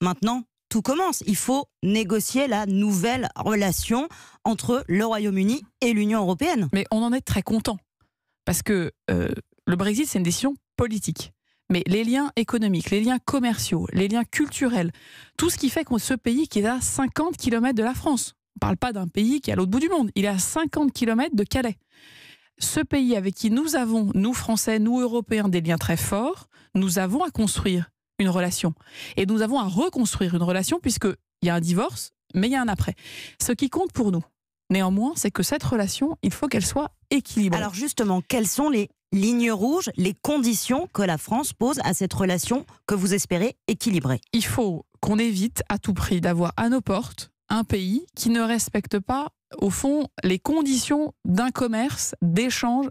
maintenant, tout commence. Il faut négocier la nouvelle relation entre le Royaume-Uni et l'Union européenne. Mais on en est très content. Parce que euh, le Brexit, c'est une décision politique. Mais les liens économiques, les liens commerciaux, les liens culturels, tout ce qui fait que ce pays qui est à 50 km de la France. On ne parle pas d'un pays qui est à l'autre bout du monde. Il est à 50 km de Calais ce pays avec qui nous avons, nous Français, nous Européens, des liens très forts, nous avons à construire une relation. Et nous avons à reconstruire une relation puisqu'il y a un divorce, mais il y a un après. Ce qui compte pour nous, néanmoins, c'est que cette relation, il faut qu'elle soit équilibrée. Alors justement, quelles sont les lignes rouges, les conditions que la France pose à cette relation que vous espérez équilibrée Il faut qu'on évite à tout prix d'avoir à nos portes un pays qui ne respecte pas, au fond, les conditions d'un commerce, d'échange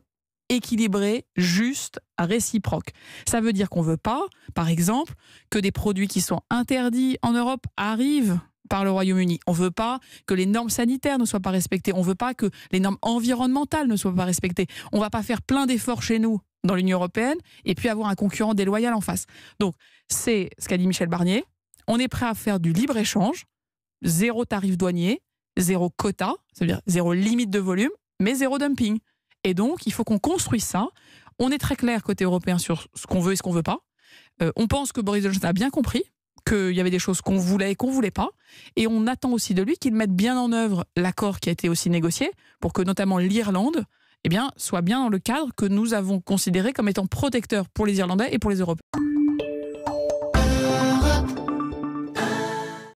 équilibré, juste, réciproque. Ça veut dire qu'on ne veut pas, par exemple, que des produits qui sont interdits en Europe arrivent par le Royaume-Uni. On ne veut pas que les normes sanitaires ne soient pas respectées. On ne veut pas que les normes environnementales ne soient pas respectées. On ne va pas faire plein d'efforts chez nous dans l'Union européenne et puis avoir un concurrent déloyal en face. Donc, c'est ce qu'a dit Michel Barnier. On est prêt à faire du libre-échange, zéro tarif douanier, zéro quota, cest à dire zéro limite de volume, mais zéro dumping. Et donc, il faut qu'on construise ça. On est très clair côté européen sur ce qu'on veut et ce qu'on veut pas. Euh, on pense que Boris Johnson a bien compris qu'il y avait des choses qu'on voulait et qu'on voulait pas. Et on attend aussi de lui qu'il mette bien en œuvre l'accord qui a été aussi négocié pour que notamment l'Irlande eh bien, soit bien dans le cadre que nous avons considéré comme étant protecteur pour les Irlandais et pour les Européens.